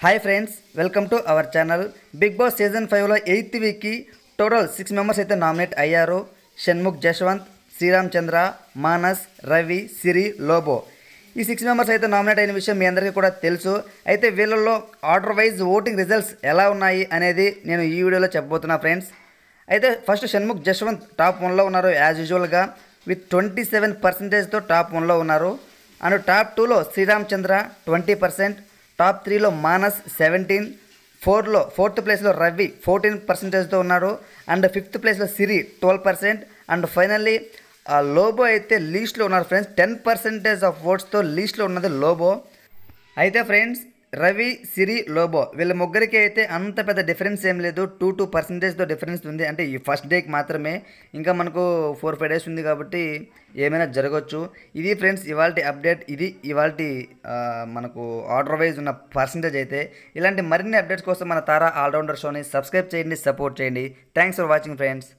hi friends welcome to our channel Big Boss season ఫైవ్లో eighth వీక్కి total six members అయితే nominate అయ్యారు షణ్ముఖ్ జశ్వంత్ శ్రీరామ్ చంద్ర మానస్ రవి సిరి లోబో ఈ సిక్స్ మెంబర్స్ అయితే నామినేట్ అయిన విషయం మీ అందరికీ కూడా తెలుసు అయితే వీళ్ళల్లో ఆర్డర్ వైజ్ ఓటింగ్ రిజల్ట్స్ ఎలా ఉన్నాయి అనేది నేను ఈ వీడియోలో చెప్పబోతున్నా ఫ్రెండ్స్ అయితే ఫస్ట్ షణ్ముఖ్ జశ్వంత్ టాప్ వన్లో ఉన్నారు యాజ్ యూజువల్గా విత్ ట్వంటీ సెవెన్ పర్సెంటేజ్తో టాప్ వన్లో ఉన్నారు అండ్ టాప్ టూలో Sriram Chandra twenty percent top త్రీలో మానస్ సెవెంటీన్ ఫోర్లో ఫోర్త్ ప్లేస్లో రవి ఫోర్టీన్ పర్సెంటేజ్తో ఉన్నాడు అండ్ ఫిఫ్త్ ప్లేస్లో Siri twelve percent and finally Lobo అయితే లీస్ట్లో ఉన్నారు ఫ్రెండ్స్ టెన్ పర్సెంటేజ్ ఆఫ్ ఓట్స్తో లీస్ట్లో ఉన్నది లోబో అయితే ఫ్రెండ్స్ రవి సిరి లోబో వీళ్ళ ముగ్గురికి అయితే అంత పెద్ద డిఫరెన్స్ ఏం లేదు టూ టూ పర్సెంటేజ్తో డిఫరెన్స్ ఉంది అంటే ఈ ఫస్ట్ డేకి మాత్రమే ఇంకా మనకు ఫోర్ ఫైవ్ డేస్ ఉంది కాబట్టి ఏమైనా జరగవచ్చు ఇది ఫ్రెండ్స్ ఇవాళ అప్డేట్ ఇది ఇవాళ మనకు ఆర్డర్ వైజ్ ఉన్న పర్సంటేజ్ అయితే ఇలాంటి మరిన్ని అప్డేట్స్ కోసం మన తారా ఆల్రౌండర్ షోని సబ్స్క్రైబ్ చేయండి సపోర్ట్ చేయండి థ్యాంక్స్ ఫర్ వాచింగ్ ఫ్రెండ్స్